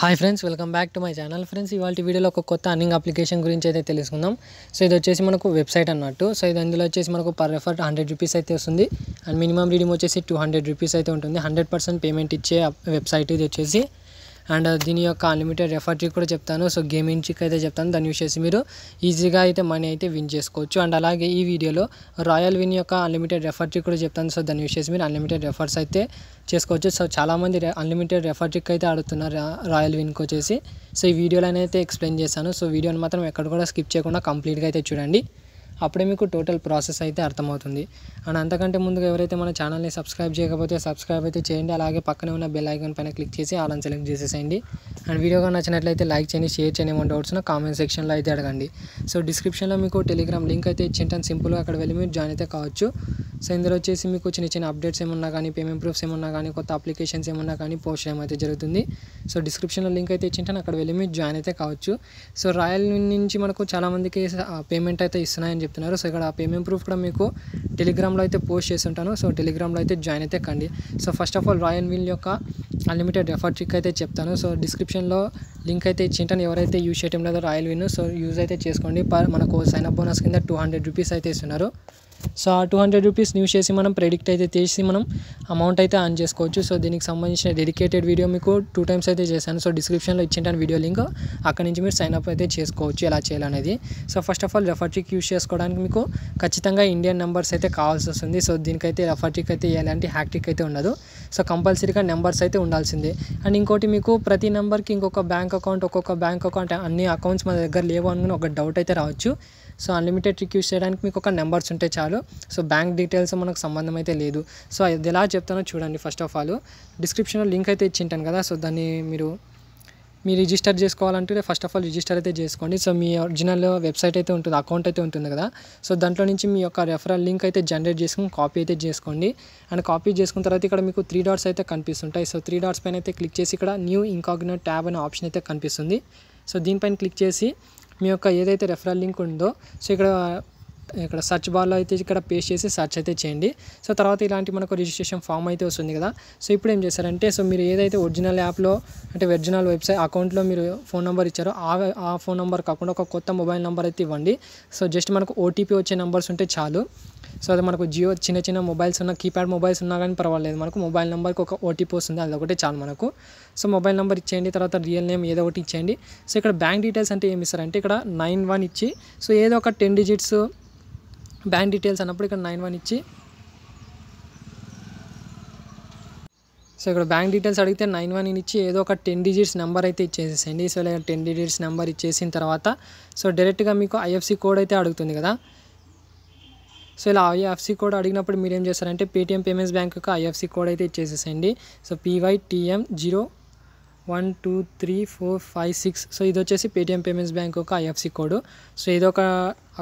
hi friends welcome back to my channel friends ఇవాళ వీడియోలో ఒక కొత్త అర్నింగ్ అప్లికేషన్ గురించి అయితే తెలుసుకుందాం సో ఇది వచ్చేసి మనకు వెబ్సైట్ అన్నట్టు సో ఇది అందులో వచ్చేసి మనకు పర్ రెఫర్ హండ్రెడ్ రూపీస్ అయితే వస్తుంది అండ్ మినిమం రీడింగ్ వచ్చేసి టూ హండ్రెడ్ రూపీస్ అయితే ఉంటుంది హండ్రెడ్ పేమెంట్ ఇచ్చే వెబ్సైట్ ఇది వచ్చేసి అండ్ దీని యొక్క అన్లిమిటెడ్ రెఫర్ ట్రీ కూడా చెప్తాను సో గేమింగ్ ట్రిక్ అయితే చెప్తాను దాన్ని యూస్ చేసి మీరు ఈజీగా అయితే మనీ అయితే విన్ చేసుకోవచ్చు అండ్ అలాగే ఈ వీడియోలో రాయల్ విన్ యొక్క అన్లిమిటెడ్ రెఫర్ ట్రీ కూడా చెప్తాను సో దాన్ని యూజ్ చేసి మీరు అన్లిమిటెడ్ రెఫర్స్ అయితే చేసుకోవచ్చు సో చాలామంది అన్లిమిటెడ్ రెఫర్ ట్రిక్ అయితే ఆడుతున్నారు రాయల్ విన్కి వచ్చేసి సో ఈ వీడియోలో అయితే ఎక్స్ప్లెయిన్ చేశాను సో వీడియోని మాత్రం ఎక్కడ కూడా స్కిప్ చేయకుండా కంప్లీట్గా అయితే చూడండి అప్పుడే మీకు టోటల్ ప్రాసెస్ అయితే అర్థమవుతుంది అండ్ అంతకంటే ముందుగా ఎవరైతే మన ఛానల్ని సబ్స్క్రైబ్ చేయకపోతే సబ్స్క్రైబ్ అయితే చేయండి అలాగే పక్కనే ఉన్న బెల్ ఐకాన్ పైన క్లిక్ చేసి ఆలన్ సెలెక్ట్ చేసేసేయండి అండ్ వీడియోగా నచ్చినట్లయితే లైక్ చేయండి షేర్ చేయండి ఏమైనా డౌట్స్ కామెంట్ సెక్షన్లో అయితే అడగండి సో డిస్క్రిప్షన్లో మీకు టెలిగ్రామ్ లింక్ అయితే ఇచ్చింటాను సింపుల్గా అక్కడ వెళ్ళి మీరు జాయిన్ అయితే కావచ్చు సో ఇందులో వచ్చేసి మీకు చిన్న చిన్న అప్డేట్స్ ఏమన్నా కానీ పేమెంట్ ప్రూఫ్స్ ఏమన్నా కానీ కొత్త అప్లికేషన్స్ ఏమన్నా కానీ పోస్ట్ చేయమైతే జరుగుతుంది సో డిస్క్రిప్షన్లో లింక్ అయితే ఇచ్చింటే అక్కడ వెళ్ళి మీరు జాయిన్ అయితే కావచ్చు సో రాయల్ నుంచి మనకు చాలామందికి పేమెంట్ అయితే ఇస్తున్నాయని చెప్తున్నారు సో ఇక్కడ పేమెంట్ ప్రూఫ్ కూడా మీకు టెలిగ్రామ్లో అయితే పోస్ట్ చేస్తుంటాను సో టెలిగ్రామ్లో అయితే జాయిన్ అయితే కండి so first of all Royal మిల్ యొక్క అన్లిమిటెడ్ రెఫర్ ట్రిక్ అయితే చెప్తాను సో డిస్క్రిప్షన్లో లింక్ అయితే ఇచ్చింటాను ఎవరైతే యూజ్ చేయటం లేదో రాయల్ విన్ సో యూజ్ అయితే చేసుకోండి మనకు సైన్అప్ బోనస్ కింద టూ హండ్రెడ్ రూపీస్ అయితే ఇస్తున్నారు సో ఆ టూ హండ్రెడ్ రూపీస్ న్యూస్ చేసి మనం ప్రెడిక్ట్ అయితే చేసి మనం అమౌంట్ అయితే ఆన్ చేసుకోవచ్చు సో దీనికి సంబంధించిన డెడికేటెడ్ వీడియో మీకు టూ టైమ్స్ అయితే చేశాను సో డిస్క్రిప్షన్లో ఇచ్చింటాను వీడియో లింక్ అక్కడ నుంచి మీరు సైన్ అప్ అయితే చేసుకోవచ్చు ఎలా చేయాలనేది so first of all refer trick use చేసుకోవడానికి మీకు ఖచ్చితంగా ఇండియన్ నెంబర్స్ అయితే కావాల్సి వస్తుంది సో దీనికైతే రెఫర్ ట్రిక్ అయితే ఎలాంటి హ్యాక్టిక్ అయితే ఉండదు సో కంపల్సరీగా నెంబర్స్ అయితే ఉండాల్సిందే అండ్ ఇంకోటి మీకు ప్రతి నెంబర్కి ఇంకొక బ్యాంక్ అకౌంట్ ఒక్కొక్క బ్యాంక్ అకౌంట్ అన్ని అకౌంట్స్ మన దగ్గర లేవు అనుకుని ఒక డౌట్ అయితే రావచ్చు సో అన్లిమిటెడ్ ట్రిక్ చేయడానికి మీకు ఒక నెంబర్స్ ఉంటే చాలు సో బ్యాంక్ డీటెయిల్స్ మనకు సంబంధం అయితే లేదు సో అది ఎలా చెప్తానో చూడండి ఫస్ట్ ఆఫ్ ఆల్ డిస్క్రిప్షన్లో లింక్ అయితే ఇచ్చింటాను కదా సో దాన్ని మీరు మీ రిజిస్టర్ చేసుకోవాలంటే ఫస్ట్ ఆఫ్ ఆల్ రిజిస్టర్ అయితే చేసుకోండి సో మీ ఒరిజినల్ వెబ్సైట్ అయితే ఉంటుంది అకౌంట్ అయితే ఉంటుంది కదా సో దాంట్లో నుంచి మీ యొక్క రెఫరల్ లింక్ అయితే జనరేట్ చేసుకుని కాపీ అయితే చేసుకోండి అండ్ కాపీ చేసుకున్న తర్వాత ఇక్కడ మీకు త్రీ డాట్స్ అయితే కనిపిస్తుంటాయి సో త్రీ డాట్స్ పైన అయితే క్లిక్ చేసి ఇక్కడ న్యూ ఇంకాగ్నో ట్యాబ్ అనే ఆప్షన్ అయితే కనిపిస్తుంది సో దీనిపైన క్లిక్ చేసి మీ యొక్క ఏదైతే రెఫరల్ లింక్ ఉందో సో ఇక్కడ ఇక్కడ సర్చ్ బార్లో అయితే ఇక్కడ పేస్ట్ చేసి సర్చ్ అయితే చేయండి సో తర్వాత ఇలాంటి మనకు రిజిస్ట్రేషన్ ఫామ్ అయితే వస్తుంది కదా సో ఇప్పుడు ఏం చేశారంటే సో మీరు ఏదైతే ఒరిజినల్ యాప్లో అంటే ఒరిజినల్ వెబ్సైట్ అకౌంట్లో మీరు ఫోన్ నెంబర్ ఇచ్చారో ఆ ఆ ఫోన్ నెంబర్ కాకుండా ఒక కొత్త మొబైల్ నెంబర్ అయితే ఇవ్వండి సో జస్ట్ మనకు ఓటీపీ వచ్చే నెంబర్స్ ఉంటే చాలు సో అది మనకు జియో చిన్న చిన్న మొబైల్స్ ఉన్న కీప్యాడ్ మొబైల్స్ ఉన్నా కానీ పర్వాలేదు మనకు మొబైల్ నెంబర్కి ఒక ఓటీపీ వస్తుంది అది ఒకటే చాలు మనకు సో మొబైల్ నెంబర్ ఇచ్చేయండి తర్వాత రియల్ నేమ్ ఏదో ఒకటి ఇచ్చేయండి సో ఇక్కడ బ్యాంక్ డీటెయిల్స్ అంటే ఏమి ఇస్తారంటే ఇక్కడ నైన్ వన్ ఇచ్చి సో ఏదో ఒక టెన్ డిజిట్స్ బ్యాంక్ డీటెయిల్స్ అన్నప్పుడు ఇక్కడ నైన్ వన్ ఇచ్చి సో ఇక్కడ బ్యాంక్ డీటెయిల్స్ అడిగితే నైన్ వన్ ఇచ్చి ఏదో ఒక టెన్ డిజిట్స్ నెంబర్ అయితే ఇచ్చేసేసండి సో ఇలా టెన్ డిజిట్స్ నెంబర్ ఇచ్చేసిన తర్వాత సో డైరెక్ట్గా మీకు ఐఎఫ్సి కోడ్ అయితే అడుగుతుంది కదా సో ఇలా ఐఎఫ్సి కోడ్ అడిగినప్పుడు మీరు ఏం చేస్తారంటే పేటీఎం పేమెంట్స్ బ్యాంక్ యొక్క ఐఎఫ్సి కోడ్ అయితే ఇచ్చేసేసండి so PY TM zero one two three four five six so ఇది వచ్చేసి పేటిఎం పేమెంట్స్ బ్యాంక్ యొక్క ఐఎఫ్సి కోడ్ సో ఇది ఒక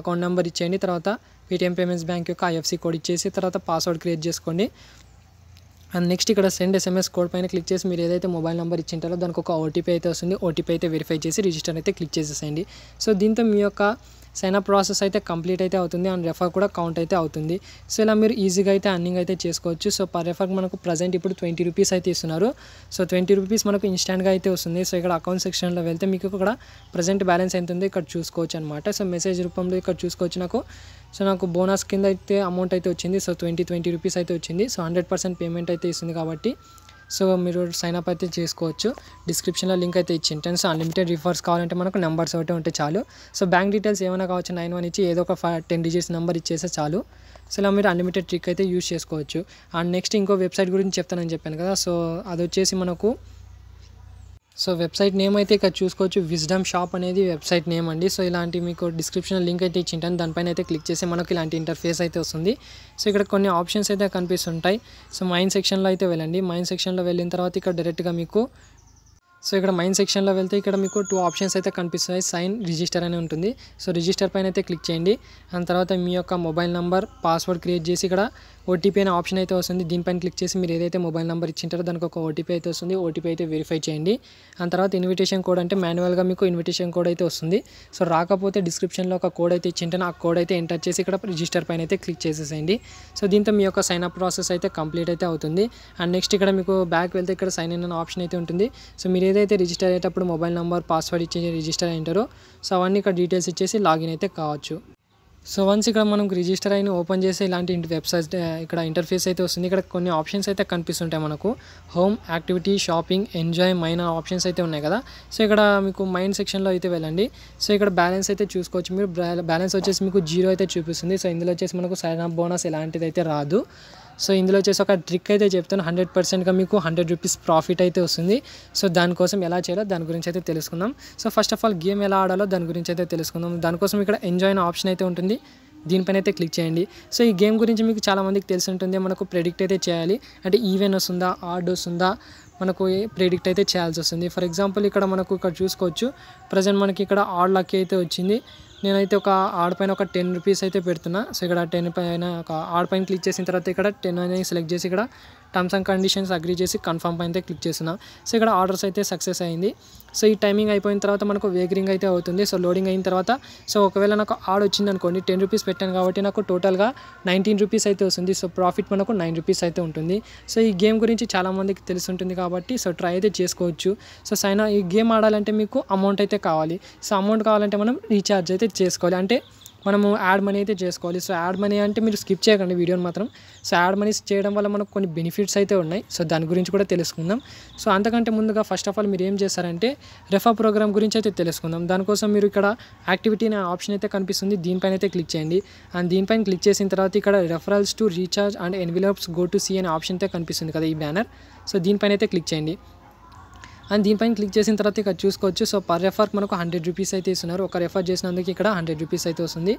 అకౌంట్ నెంబర్ ఇచ్చేయండి తర్వాత పేటిఎం పేమెంట్స్ బ్యాంక్ యొక్క ఐఎఫ్సి కోడ్ ఇచ్చేసి తర్వాత పాస్వర్డ్ క్రియేట్ చేసుకోండి అండ్ నెక్స్ట్ ఇక్కడ సెండ్ ఎస్ఎంఎస్ కోడ్ పైన క్లిక్ చేసి మీరు ఏదైతే మొబైల్ నెంబర్ ఇచ్చింటారో దానికి ఒక ఓటీపీ అయితే వస్తుంది ఓటీపీ అయితే వెరిఫై చేసి రిజిస్టర్ అయితే క్లిక్ చేసేసేయండి సో దీంతో మీ యొక్క సైనప్ ప్రాసెస్ అయితే కంప్లీట్ అయితే అవుతుంది అండ్ రెఫర్ కూడా కౌంట్ అయితే అవుతుంది సో ఇలా మీరు ఈజీగా అయితే అర్నింగ్ అయితే చేసుకోవచ్చు సో పర్ రెఫర్కి మనకు ప్రజెంట్ ఇప్పుడు ట్వంటీ రూపీస్ అయితే ఇస్తున్నారు సో ట్వంటీ రూపీస్ మనకు ఇన్స్టాంట్గా అయితే వస్తుంది సో ఇక్కడ అకౌంట్ సెక్షన్లో వెళ్తే మీకు ఇక్కడ ప్రజెంట్ బ్యాలెన్స్ ఎంత ఉంది ఇక్కడ చూసుకోవచ్చు అనమాట సో మెసేజ్ రూపంలో ఇక్కడ చూసుకోవచ్చు నాకు సో నాకు బోనస్ కింద అయితే అమౌంట్ అయితే వచ్చింది సో ట్వంటీ ట్వంటీ రూపీస్ అయితే వచ్చింది సో హండ్రెడ్ పర్సెంట్ పేమెంట్ అయితే ఇస్తుంది కాబట్టి సో మీరు సైన్అప్ అయితే చేసుకోవచ్చు డిస్క్రిప్షన్లో లింక్ అయితే ఇచ్చింటాను సో అన్లిమిటెడ్ రిఫర్స్ కావాలంటే మనకు నెంబర్స్ ఒకటి ఉంటే చాలు సో బ్యాంక్ డీటెయిల్స్ ఏమైనా కావచ్చు నైన్ వన్ ఇచ్చి ఏదో ఒక ఫైవ్ టెన్ డిజిట్స్ నెంబర్ ఇచ్చేస్తే చాలు సో ఇలా మీరు అన్లిమిటెడ్ ట్రిక్ అయితే యూజ్ చేసుకోవచ్చు అండ్ నెక్స్ట్ ఇంకో వెబ్సైట్ గురించి చెప్తానని చెప్పాను కదా సో అది వచ్చేసి మనకు సో వెబ్సైట్ నేమ్ అయితే ఇక్కడ చూసుకోవచ్చు విజ్డమ్ షాప్ అనేది వెబ్సైట్ నేమ్ అండి సో ఇలాంటి మీకు డిస్క్రిప్షన్ లింక్ అయితే ఇచ్చింటాను దానిపైన అయితే క్లిక్ చేసి మనకు ఇలాంటి ఇంటర్ఫేస్ అయితే వస్తుంది సో ఇక్కడ కొన్ని ఆప్షన్స్ అయితే కనిపిస్తుంటాయి సో మైన్ సెక్షన్లో అయితే వెళ్ళండి మైన్ సెక్షన్లో వెళ్ళిన తర్వాత ఇక్కడ డైరెక్ట్గా మీకు సో ఇక్కడ మైన్ సెక్షన్లో వెళ్తే ఇక్కడ మీకు టూ ఆప్షన్స్ అయితే కనిపిస్తున్నాయి సైన్ రిజిస్టర్ అని ఉంటుంది సో రిజిస్టర్ పైన అయితే క్లిక్ చేయండి దాని తర్వాత మీ యొక్క మొబైల్ నెంబర్ పాస్వర్డ్ క్రియేట్ చేసి ఇక్కడ ఓటీపీ అనే ఆప్షన్ అయితే వస్తుంది దీనిపైన క్లిక్ చేసి మీరు ఏదైతే మొబైల్ నెంబర్ ఇచ్చింటారో దానికి ఒక ఓటీపీ అయితే వస్తుంది ఓటీపీ అయితే వెరిఫై చేయండి ఆ తర్వాత ఇన్విటేషన్ కోడ్ అంటే మాన్యువల్గా మీకు ఇన్విటేషన్ కోడ్ అయితే వస్తుంది సో రాకపోతే డిస్క్రిప్షన్లో ఒక కోడ్ అయితే ఇచ్చింటే ఆ కోడ్ అయితే ఎంటర్ చేసి ఇక్కడ రిజిస్టర్ పైన అయితే క్లిక్ చేసేసేయండి సో దీంతో మీ యొక్క సైన్ అప్ ప్రాసెస్ అయితే కంప్లీట్ అయితే అవుతుంది అండ్ నెక్స్ట్ ఇక్కడ మీకు బ్యాక్ వెళ్తే ఇక్కడ సైన్ ఇన్ అనే ఆప్షన్ అయితే ఉంటుంది సో మీరు ఏదైతే రిజిస్టర్ అయ్యేటప్పుడు మొబైల్ నెంబర్ పాస్వర్డ్ ఇచ్చి రిజిస్టర్ అయ్యింటారో సో అవన్నీ ఇక్కడ డీటెయిల్స్ ఇచ్చేసి లాగిన్ అయితే కావచ్చు సో వన్స్ ఇక్కడ మనం రిజిస్టర్ అయిన ఓపెన్ చేసే ఇలాంటి వెబ్సైట్ ఇక్కడ ఇంటర్ఫేస్ అయితే వస్తుంది ఇక్కడ కొన్ని ఆప్షన్స్ అయితే కనిపిస్తుంటాయి మనకు హోమ్ యాక్టివిటీ షాపింగ్ ఎంజాయ్ మైన ఆప్షన్స్ అయితే ఉన్నాయి కదా సో ఇక్కడ మీకు మైన్ సెక్షన్లో అయితే వెళ్ళండి సో ఇక్కడ బ్యాలెన్స్ అయితే చూసుకోవచ్చు మీరు బ్యాలెన్స్ వచ్చేసి మీకు జీరో అయితే చూపిస్తుంది సో ఇందులో వచ్చేసి మనకు సైన్ అప్ బోనస్ ఇలాంటిది అయితే రాదు సో ఇందులో వచ్చేసి ఒక ట్రిక్ అయితే చెప్తాను హండ్రెడ్ పర్సెంట్గా మీకు హండ్రెడ్ రూపీస్ ప్రాఫిట్ అయితే వస్తుంది సో దానికోసం ఎలా చేయాలో దాని గురించి అయితే తెలుసుకుందాం so first of all game ఎలా ఆడాలో దాని గురించి అయితే తెలుసుకుందాం దానికోసం ఇక్కడ ఎంజాయ్ అయిన ఆప్షన్ అయితే ఉంటుంది దీనిపైన అయితే క్లిక్ చేయండి సో ఈ గేమ్ గురించి మీకు చాలామందికి తెలిసి ఉంటుంది మనకు ప్రెడిక్ట్ అయితే చేయాలి అంటే ఈవెన్ వస్తుందా ఆర్డ్ వస్తుందా మనకు ప్రెడిక్ట్ అయితే చేయాల్సి వస్తుంది ఫర్ ఎగ్జాంపుల్ ఇక్కడ మనకు ఇక్కడ చూసుకోవచ్చు ప్రజెంట్ మనకి ఇక్కడ ఆడ్ లక్కీ అయితే వచ్చింది నేనైతే ఒక ఆడ పైన ఒక టెన్ రూపీస్ అయితే పెడుతున్నా సో ఇక్కడ టెన్ పైన ఒక ఆడ్ పైన క్లిక్ చేసిన తర్వాత ఇక్కడ టెన్ అనేది సెలెక్ట్ చేసి ఇక్కడ టర్మ్స్ అండ్ కండిషన్స్ అగ్రీ చేసి కన్ఫర్మ్ పైన క్లిక్ చేసిన సో ఇక్కడ ఆర్డర్స్ అయితే సక్సెస్ అయింది సో ఈ టైమింగ్ అయిపోయిన తర్వాత మనకు వేగరింగ్ అయితే అవుతుంది సో లోడింగ్ అయిన తర్వాత సో ఒకవేళ నాకు ఆర్డర్ వచ్చింది అనుకోండి టెన్ రూపీస్ పెట్టాను కాబట్టి నాకు టోటల్గా నైన్టీన్ రూపీస్ అయితే వస్తుంది సో ప్రాఫిట్ మనకు నైన్ రూపీస్ అయితే ఉంటుంది సో ఈ గేమ్ గురించి చాలామందికి తెలుసుంటుంది కాబట్టి సో ట్రై అయితే చేసుకోవచ్చు సో సైనా ఈ గేమ్ ఆడాలంటే మీకు అమౌంట్ అయితే కావాలి సో అమౌంట్ కావాలంటే మనం రీఛార్జ్ అయితే చేసుకోవాలి అంటే మనము యాడ్ మనీ అయితే చేసుకోవాలి సో యాడ్ మనీ అంటే మీరు స్కిప్ చేయకండి వీడియోని మాత్రం సో యాడ్ మనీస్ చేయడం వల్ల మనకు కొన్ని బెనిఫిట్స్ అయితే ఉన్నాయి సో దాని గురించి కూడా తెలుసుకుందాం సో అంతకంటే ముందుగా ఫస్ట్ ఆఫ్ ఆల్ మీరు ఏం చేస్తారంటే రెఫర్ ప్రోగ్రామ్ గురించి అయితే తెలుసుకుందాం దానికోసం మీరు ఇక్కడ యాక్టివిటీ అనే ఆప్షన్ అయితే కనిపిస్తుంది దీనిపైన అయితే క్లిక్ చేయండి అండ్ దీనిపైన క్లిక్ చేసిన తర్వాత ఇక్కడ referrals to recharge and envelopes go to see అనే ఆప్షన్ అయితే కనిపిస్తుంది కదా ఈ బ్యానర్ సో దీనిపైన అయితే క్లిక్ చేయండి అండ్ దీనిపైన క్లిక్ చేసిన తర్వాత ఇక్కడ చూసుకోవచ్చు సో పర్ రెఫర్కి మనకు హండ్రెడ్ రూపీస్ అయితే ఇస్తున్నారు ఒక రెఫర్ చేసినందుకు ఇక్కడ హండ్రెడ్ రూపీస్ అయితే వస్తుంది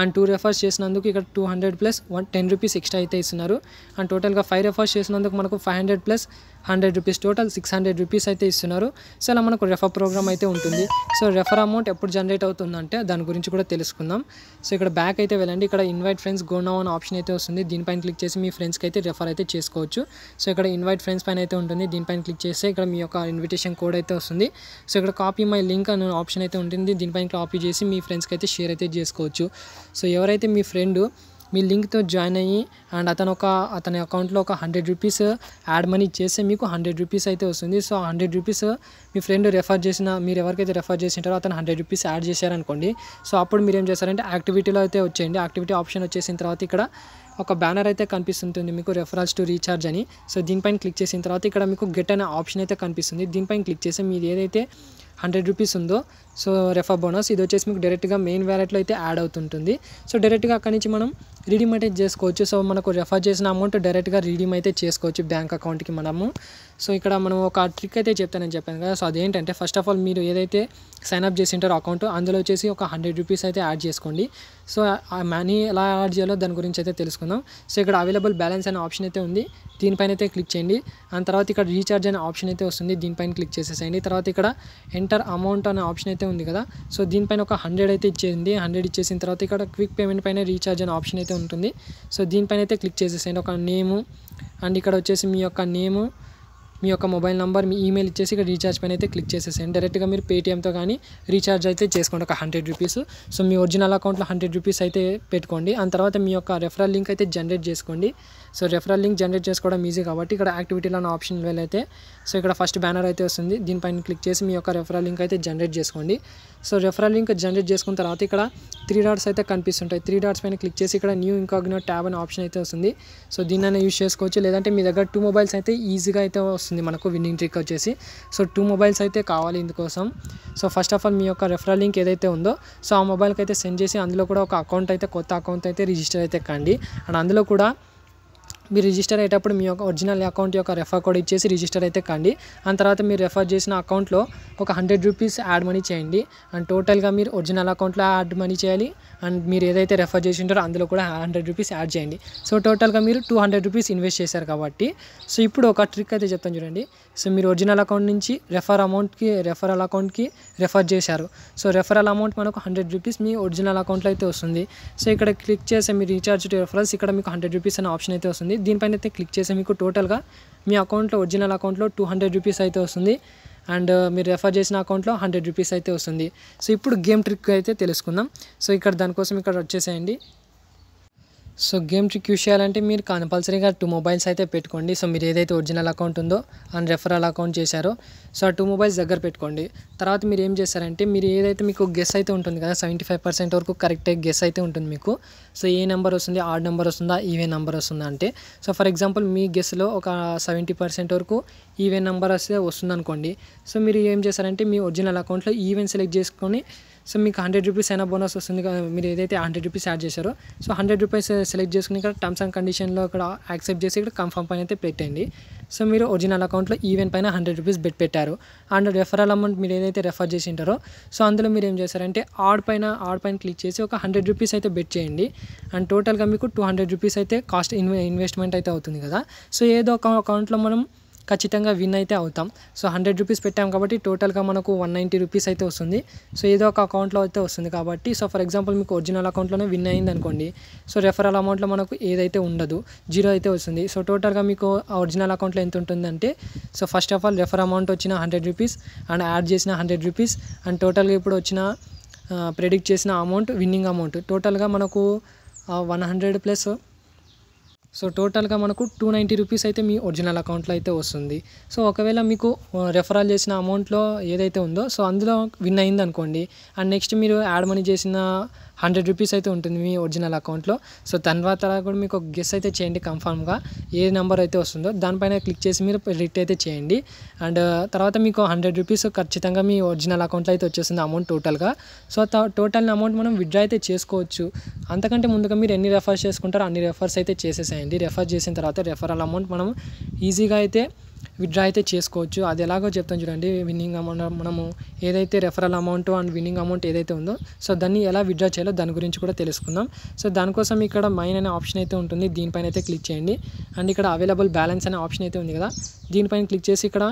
అండ్ టూ రెఫర్స్ చేసినందుకు ఇక్కడ two hundred plus one ten rupees extra అయితే ఇస్తున్నారు అండ్ టోటల్గా ఫైవ్ రెఫర్స్ చేసినందుకు మనకు five hundred plus hundred rupees total six hundred rupees అయితే ఇస్తున్నారు సో అలా మనకు రెఫర్ ప్రోగ్రామ్ అయితే ఉంటుంది సో రెఫర్ అమౌంట్ ఎప్పుడు జనరేట్ అవుతుందంటే దాని గురించి కూడా తెలుసుకుందాం సో ఇక్కడ బ్యాక్ అయితే వెళ్ళండి ఇక్కడ invite friends go now option అయితే వస్తుంది దీనిపైన క్లిక్ చేసి మీ ఫ్రెండ్స్కి అయితే రెఫర్ అయితే చేసుకోవచ్చు సో ఇక్కడ ఇన్వైట్ ఫ్రెండ్స్ పైన అయితే ఉంటుంది దీనిపైన క్లిక్ చేస్తే ఇక్కడ మీ యొక్క ఇన్విటేషన్ కోడ్ అయితే వస్తుంది సో ఇక్కడ కాపీ మై లింక్ అనే ఆప్షన్ అయితే ఉంటుంది దీనిపైన కాపీ చేసి మీ ఫ్రెండ్స్కి అయితే షేర్ అయితే చేసుకోవచ్చు సో ఎవరైతే మీ ఫ్రెండ్ మీ లింక్తో జాయిన్ అయ్యి అండ్ అతను ఒక అతని అకౌంట్లో ఒక హండ్రెడ్ రూపీస్ యాడ్ మనీ చేస్తే మీకు హండ్రెడ్ రూపీస్ అయితే వస్తుంది సో ఆ హండ్రెడ్ రూపీస్ మీ ఫ్రెండ్ రెఫర్ చేసిన మీరు ఎవరికైతే రెఫర్ చేసింటారో అతను హండ్రెడ్ రూపీస్ యాడ్ చేశారనుకోండి సో అప్పుడు మీరు ఏం చేస్తారంటే యాక్టివిటీలో అయితే వచ్చేయండి యాక్టివిటీ ఆప్షన్ వచ్చేసిన తర్వాత ఇక్కడ ఒక బ్యానర్ అయితే కనిపిస్తుంటుంది మీకు రెఫరల్స్ టు రీఛార్జ్ అని సో దీనిపైన క్లిక్ చేసిన తర్వాత ఇక్కడ మీకు గెట్ అనే ఆప్షన్ అయితే కనిపిస్తుంది దీనిపైన క్లిక్ చేస్తే మీరు ఏదైతే హండ్రెడ్ రూపీస్ ఉందో సో రెఫా బోనస్ ఇది వచ్చేసి మీకు డైరెక్ట్గా మెయిన్ వ్యాలెట్లో అయితే యాడ్ అవుతుంటుంది సో డైరెక్ట్గా అక్కడి నుంచి మనం రీడీమ్ అయితే చేసుకోవచ్చు సో మనకు రెఫర్ చేసిన అమౌంట్ డైరెక్ట్గా రీడీమ్ అయితే చేసుకోవచ్చు బ్యాంక్ అకౌంట్కి మనము సో ఇక్కడ మనం ఒక ట్రిక్ అయితే చెప్తానని చెప్పాను కదా సో అదేంటంటే ఫస్ట్ ఆఫ్ ఆల్ మీరు ఏదైతే సైన్అప్ చేసి ఉంటారో అకౌంట్ అందులో వచ్చేసి ఒక హండ్రెడ్ రూపీస్ అయితే యాడ్ చేసుకోండి సో ఆ మనీ ఎలా యాడ్ చేయాలో దాని గురించి అయితే తెలుసుకుందాం సో ఇక్కడ అవైలబుల్ బ్యాలెన్స్ అనే ఆప్షన్ అయితే ఉంది దీనిపైన అయితే క్లిక్ చేయండి ఆ తర్వాత ఇక్కడ రీఛార్జ్ అనే ఆప్షన్ అయితే వస్తుంది దీనిపైన క్లిక్ చేసేసేయండి తర్వాత ఇక్కడ ఎంటర్ అమౌంట్ అనే ఆప్షన్ అయితే అయితే ఉంది కదా సో దీనిపైన ఒక హండ్రెడ్ అయితే ఇచ్చేసింది హండ్రెడ్ ఇచ్చేసిన తర్వాత ఇక్కడ క్విక్ పేమెంట్ పైన రీఛార్జ్ అనే ఆప్షన్ అయితే ఉంటుంది సో దీనిపైన అయితే క్లిక్ చేసేసేయండి ఒక నేము అండ్ ఇక్కడ వచ్చేసి మీ యొక్క నేము మీ యొక్క మొబైల్ నెంబర్ మీ ఈమెయిల్ ఇచ్చేసి ఇక్కడ రీఛార్జ్ పైన అయితే క్లిక్ చేసేసేయండి డైరెక్ట్గా మీరు పేటీఎంతో కానీ రీఛార్జ్ అయితే చేసుకోండి ఒక హండ్రెడ్ రూపీస్ సో మీ ఒరిజినల్ అకౌంట్లో హండ్రెడ్ రూపీస్ అయితే పెట్టుకోండి ఆ తర్వాత మీ యొక్క రెఫరల్ లింక్ అయితే జనరేట్ చేసుకోండి సో రెఫరల్ లింక్ జనరేట్ చేసుకోవడం ఈజీ కాబట్టి ఇక్కడ యాక్టివిటీలో ఉన్న ఆప్షన్ వెళ్ళైతే సో ఇక్కడ ఫస్ట్ బ్యానర్ అయితే వస్తుంది దీనిపైన క్లిక్ చేసి మీ యొక్క రెఫరల్ లింక్ అయితే జనరేట్ చేసుకోండి సో రెఫరల్ లింక్ జనరేట్ చేసుకున్న తర్వాత ఇక్కడ త్రీ డాట్స్ అయితే కనిపిస్తుంటాయి త్రీ డాట్స్ పైన క్లిక్ చేసి ఇక్కడ న్యూ ఇంకాగ్నో ట్యాబ్ అనే ఆప్షన్ అయితే వస్తుంది సో దీన్ని యూజ్ చేసుకోవచ్చు లేదంటే మీ దగ్గర టూ మొబైల్స్ అయితే ఈజీగా అయితే వస్తుంది మనకు విన్నింగ్ ట్రిక్ వచ్చేసి సో టూ మొబైల్స్ అయితే కావాలి ఇందుకోసం సో ఫస్ట్ ఆఫ్ ఆల్ మీ యొక్క రెఫరల్ లింక్ ఏదైతే ఉందో సో ఆ మొబైల్కి అయితే సెండ్ చేసి అందులో కూడా ఒక అకౌంట్ అయితే కొత్త అకౌంట్ అయితే రిజిస్టర్ అయితే కండి అండ్ అందులో కూడా మీరు రిజిస్టర్ అయ్యేటప్పుడు మీ యొక్క ఒరిజినల్ అకౌంట్ యొక్క రెఫర్ కోడ్ ఇచ్చేసి రిజిస్టర్ అయితే కండి ఆ తర్వాత మీరు రెఫర్ చేసిన అకౌంట్లో ఒక హండ్రెడ్ రూపీస్ యాడ్ మనీ చేయండి అండ్ టోటల్గా మీరు ఒరిజినల్ అకౌంట్లో యాడ్ మనీ చేయాలి అండ్ మీరు ఏదైతే రెఫర్ చేసి ఉంటారో అందులో కూడా హండ్రెడ్ రూపీస్ యాడ్ చేయండి సో టోటల్గా మీరు టూ హండ్రెడ్ రూపీస్ ఇన్వెస్ట్ చేశారు కాబట్టి సో ఇప్పుడు ఒక ట్రిక్ అయితే చెప్తాను చూడండి సో మీరు ఒరిజినల్ అకౌంట్ నుంచి రెఫర్ అమౌంట్కి రెఫరల్ అకౌంట్కి రెఫర్ చేశారు సో రెఫరల్ అమౌంట్ మనకు హండ్రెడ్ రూపీస్ మీ ఒరిజినల్ అకౌంట్లో అయితే వస్తుంది సో ఇక్కడ క్లిక్ చేసే మీ రీఛార్జ్ టు రెఫరల్స్ ఇక్కడ మీకు హండ్రెడ్ రూపీస్ అనే ఆప్షన్ అయితే వస్తుంది దీనిపైన అయితే క్లిక్ చేసి మీకు టోటల్గా మీ అకౌంట్లో ఒరిజినల్ అకౌంట్లో టూ హండ్రెడ్ రూపీస్ అయితే వస్తుంది అండ్ uh, మీరు రెఫర్ చేసిన అకౌంట్లో హండ్రెడ్ రూపీస్ అయితే వస్తుంది సో ఇప్పుడు గేమ్ ట్రిక్ అయితే తెలుసుకుందాం సో ఇక్కడ దానికోసం ఇక్కడ వచ్చేసేయండి సో గేమ్ ట్రిక్ యూస్ చేయాలంటే మీరు కంపల్సరీగా టూ మొబైల్స్ అయితే పెట్టుకోండి సో మీరు ఏదైతే ఒరిజినల్ అకౌంట్ ఉందో అండ్ రెఫరల్ అకౌంట్ చేశారో సో ఆ టూ మొబైల్స్ దగ్గర పెట్టుకోండి తర్వాత మీరు ఏం చేస్తారంటే మీరు ఏదైతే మీకు గెస్ అయితే ఉంటుంది కదా సెవెంటీ ఫైవ్ పర్సెంట్ వరకు కరెక్ట్ గెస్ అయితే ఉంటుంది మీకు సో ఏ నెంబర్ వస్తుంది ఆడ్ నెంబర్ వస్తుందా ఈవే నెంబర్ వస్తుందా అంటే సో ఫర్ ఎగ్జాంపుల్ మీ గెస్లో ఒక సెవెంటీ పర్సెంట్ వరకు ఈవే నెంబర్ వస్తే వస్తుంది అనుకోండి సో మీరు ఏం చేస్తారంటే మీ ఒరిజినల్ అకౌంట్లో ఈవెంట్ సెలెక్ట్ చేసుకొని సో మీకు హండ్రెడ్ రూపీస్ అయినా బోనస్ వస్తుంది మీరు ఏదైతే హండ్రెడ్ రూపీస్ యాడ్ చేశారో సో హండ్రెడ్ రూపీస్ సెలెక్ట్ చేసుకుని ఇక్కడ టర్మ్స్ అండ్ కండిషన్లో ఇక్కడ యాక్సెప్ట్ చేసి ఇక్కడ కన్ఫర్మ్ పైన అయితే పెట్టండి సో మీరు ఒరిజినల్ అకౌంట్లో ఈవెంట్ పైన హండ్రెడ్ రూపీస్ బెట్ పెట్టారు అండ్ రెఫరల్ అమౌంట్ మీరు ఏదైతే రెఫర్ చేసి ఉంటారో సో అందులో మీరు ఏం చేస్తారంటే ఆడ్ పైన ఆడ్ పైన క్లిక్ చేసి ఒక హండ్రెడ్ రూపీస్ అయితే బెట్ చేయండి అండ్ టోటల్గా మీకు టూ హండ్రెడ్ రూపీస్ అయితే కాస్ట్ ఇన్వెస్ట్మెంట్ అయితే అవుతుంది కదా సో ఏదో ఒక అకౌంట్లో మనం ఖచ్చితంగా విన్ అయితే అవుతాం సో హండ్రెడ్ రూపీస్ పెట్టాం కాబట్టి టోటల్గా మనకు వన్ నైంటీ రూపీస్ అయితే వస్తుంది సో ఏదో ఒక అకౌంట్లో అయితే వస్తుంది కాబట్టి సో ఫర్ ఎగ్జాంపుల్ మీకు ఒరిజినల్ అకౌంట్లోనే విన్ అయింది అనుకోండి సో రెఫరల్ అమౌంట్లో మనకు ఏదైతే ఉండదు జీరో అయితే వస్తుంది సో టోటల్గా మీకు ఒరిజినల్ అకౌంట్లో ఎంత ఉంటుందంటే so first of all refer amount వచ్చిన హండ్రెడ్ రూపీస్ అండ్ యాడ్ చేసిన హండ్రెడ్ రూపీస్ అండ్ టోటల్గా ఇప్పుడు వచ్చిన ప్రెడిక్ట్ uh, చేసిన అమౌంట్ విన్నింగ్ అమౌంట్ టోటల్గా మనకు వన్ హండ్రెడ్ ప్లస్ సో టోటల్గా మనకు టూ నైంటీ రూపీస్ అయితే మీ ఒరిజినల్ అకౌంట్లో అయితే వస్తుంది సో ఒకవేళ మీకు రెఫరల్ చేసిన అమౌంట్లో ఏదైతే ఉందో సో అందులో విన్ అయింది అనుకోండి అండ్ నెక్స్ట్ మీరు యాడ్ మనీ చేసిన హండ్రెడ్ రూపీస్ అయితే ఉంటుంది మీ ఒరిజినల్ అకౌంట్లో సో తర్వాత కూడా మీకు ఒక గెస్ అయితే చేయండి కన్ఫామ్గా ఏ నెంబర్ అయితే వస్తుందో దానిపైన క్లిక్ చేసి మీరు రిట్ అయితే చేయండి అండ్ తర్వాత మీకు హండ్రెడ్ రూపీస్ ఖచ్చితంగా మీ ఒరిజినల్ అకౌంట్లో అయితే వచ్చేస్తుంది అమౌంట్ టోటల్గా సో టోటల్ అమౌంట్ మనం విత్డ్రా అయితే చేసుకోవచ్చు అంతకంటే ముందుగా మీరు ఎన్ని రెఫర్స్ చేసుకుంటారో అన్ని రెఫర్స్ అయితే చేసేసేయండి రెఫర్ చేసిన తర్వాత రెఫరల్ అమౌంట్ మనం ఈజీగా అయితే విత్డ్రా అయితే చేసుకోవచ్చు అది ఎలాగో చెప్తాను చూడండి విన్నింగ్ అమౌంట్ మనము ఏదైతే referral amount and winning amount ఏదైతే ఉందో సో దాన్ని ఎలా విత్డ్రా చేయాలో దాని గురించి కూడా తెలుసుకుందాం సో దానికోసం ఇక్కడ మైన్ అనే ఆప్షన్ అయితే ఉంటుంది దీనిపైన అయితే క్లిక్ చేయండి అండ్ ఇక్కడ అవైలబుల్ బ్యాలెన్స్ అనే ఆప్షన్ అయితే ఉంది కదా దీనిపైన క్లిక్ చేసి ఇక్కడ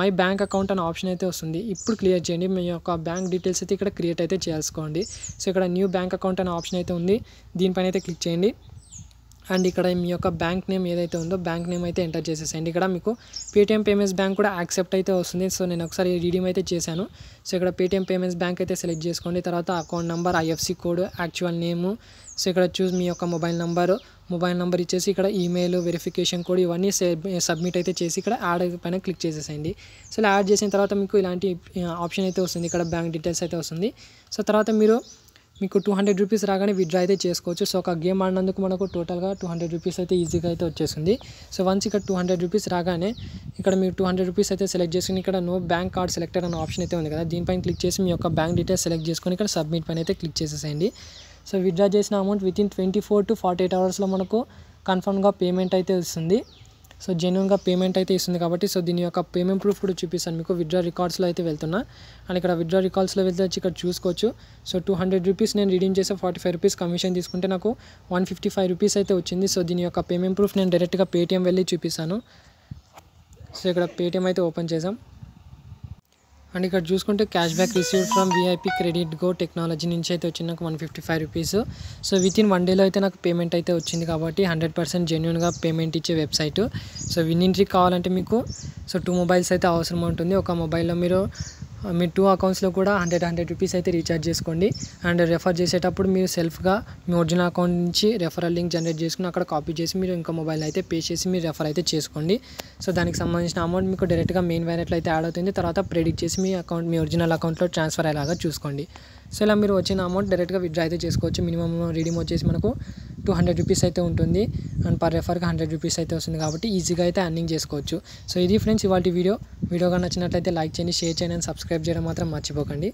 మై బ్యాంక్ అకౌంట్ అనే ఆప్షన్ అయితే వస్తుంది ఇప్పుడు క్లియర్ చేయండి మీ యొక్క బ్యాంక్ డీటెయిల్స్ అయితే ఇక్కడ క్రియేట్ అయితే చేసుకోండి సో ఇక్కడ న్యూ బ్యాంక్ అకౌంట్ అనే ఆప్షన్ అయితే ఉంది దీనిపైన అయితే క్లిక్ చేయండి అండ్ ఇక్కడ మీ యొక్క బ్యాంక్ నేమ్ ఏదైతే ఉందో బ్యాంక్ నేమ్ అయితే ఎంటర్ చేసేసేయండి ఇక్కడ మీకు పేటీఎం పేమెంట్స్ బ్యాంక్ కూడా యాక్సెప్ట్ అయితే వస్తుంది సో నేను ఒకసారి రీడీమ్ అయితే చేశాను సో ఇక్కడ పేటీఎం పేమెంట్స్ బ్యాంక్ అయితే సెలెక్ట్ చేసుకోండి తర్వాత account number IFSC code actual name so ఇక్కడ చూసి మీ యొక్క మొబైల్ నెంబరు మొబైల్ నెంబర్ ఇచ్చేసి ఇక్కడ ఈమెయిల్ వెరిఫికేషన్ కోడ్ ఇవన్నీ సబ్మిట్ అయితే చేసి ఇక్కడ యాడ్ పైన క్లిక్ చేసేసేయండి సో ఇలా యాడ్ చేసిన తర్వాత మీకు ఇలాంటి ఆప్షన్ అయితే వస్తుంది ఇక్కడ బ్యాంక్ డీటెయిల్స్ అయితే వస్తుంది సో తర్వాత మీరు మీకు టూ హండ్రెడ్ రూపీస్ రాగానే విత్డ్రా అయితే చేసుకోవచ్చు సో ఒక గేమ్ ఆడినందుకు మనకు టోటల్గా టూ హండ్రెడ్ రూపీస్ అయితే ఈజీగా అయితే వచ్చేసింది సో వన్స్ ఇక్కడ టూ హండ్రెడ్ రూపీస్ రాగానే ఇక్కడ మీరు టూ హండ్రెడ్ రూపీస్ అయితే సెలెక్ట్ చేసుకుని ఇక్కడ నో బ్యాంక్ కార్డ్ సెలెక్టర్ అనే ఆప్షన్ అయితే ఉంది కదా దీనిపైన క్లిక్ చేసి మీ యొక్క బ్యాంక్ డీటెయిల్స్ సెలెక్ట్ చేసుకొని ఇక్కడ సబ్మిట్ పైన అయితే క్లిక్ చేసేసేయండి సో విత్డ్రా చేసిన amount within twenty four to forty eight అవర్స్లో మనకు కన్ఫర్మ్గా పేమెంట్ అయితే వస్తుంది సో జెన్యున్గా పేమెంట్ అయితే ఇస్తుంది కాబట్టి సో దీని యొక్క పేమెంట్ ప్రూఫ్ కూడా చూపిస్తాను మీకు విత్డ్రా రికార్డ్స్లో అయితే వెళ్తున్నా అండ్ ఇక్కడ విత్డ్రా రికార్డ్స్లో వెళ్తే వచ్చి ఇక్కడ చూసుకోవచ్చు సో టూ హండ్రెడ్ రూపీస్ నేను రిడీమ్ చేసే ఫార్టీ ఫైవ్ రూపీస్ కమిషన్ తీసుకుంటే నాకు వన్ ఫిఫ్టీ ఫైవ్ రూపీస్ అయితే వచ్చింది సో దీని యొక్క పేమెంట్ ప్రూఫ్ నేను డైరెక్ట్గా పేటీఎం వెళ్ళి చూపిస్తాను సో ఇక్కడ పేటీఎం అయితే ఓపెన్ చేసాం అండ్ ఇక్కడ చూసుకుంటే cash back receive from VIP credit go technology నుంచి అయితే వచ్చింది నాకు one fifty five rupees so within one డేలో అయితే నాకు పేమెంట్ అయితే వచ్చింది కాబట్టి హండ్రెడ్ పర్సెంట్ జెన్యున్గా పేమెంట్ ఇచ్చే వెబ్సైట్ సో విన్నింటికి కావాలంటే మీకు సో టూ మొబైల్స్ అయితే అవసరం ఉంటుంది ఒక మొబైల్లో మీరు మీ టూ అకౌంట్స్లో కూడా హండ్రెడ్ హండ్రెడ్ రూపీస్ అయితే రీఛార్జ్ చేసుకోండి అండ్ రెఫర్ చేసేటప్పుడు మీరు సెల్ఫ్గా మీ ఒరిజినల్ అకౌంట్ నుంచి రెఫరల్ లింక్ జనరేట్ చేసుకుని అక్కడ కాపీ చేసి మీరు ఇంకో మొబైల్ అయితే పే చేసి మీరు రెఫర్ అయితే చేసుకోండి సో దానికి సంబంధించిన అమౌంట్ మీకు డైరెక్ట్గా మెయిన్ వ్యాలెట్లో అయితే యాడ్ అవుతుంది తర్వాత ప్రెడిక్ట్ చేసి మీ అకౌంట్ మీ ఒరిజినల్ అకౌంట్లో ట్రాన్స్ఫర్ అయ్యేలాగా చూసుకోండి సో ఇలా మీరు వచ్చిన అమౌంట్ డైరెక్ట్గా విత్డ్రా అయితే చేసుకోవచ్చు మినిమం రీడింగ్ వచ్చేసి మనకు టూ హండ్రెడ్ రూపీస్ అయితే ఉంటుంది అండ్ పర్ రెఫర్గా హండ్రెడ్ రూపీస్ అయితే వస్తుంది కాబట్టి ఈజీగా అయితే అర్నింగ్ చేసుకోవచ్చు సో ఇది ఫ్రెండ్స్ ఇవాటి వీడియో వీడియోగా నచ్చినట్లయితే లైక్ చేయండి షేర్ చేయండి అండ్ సబ్స్క్రైబ్ చేయడం మాత్రం మర్చిపోకండి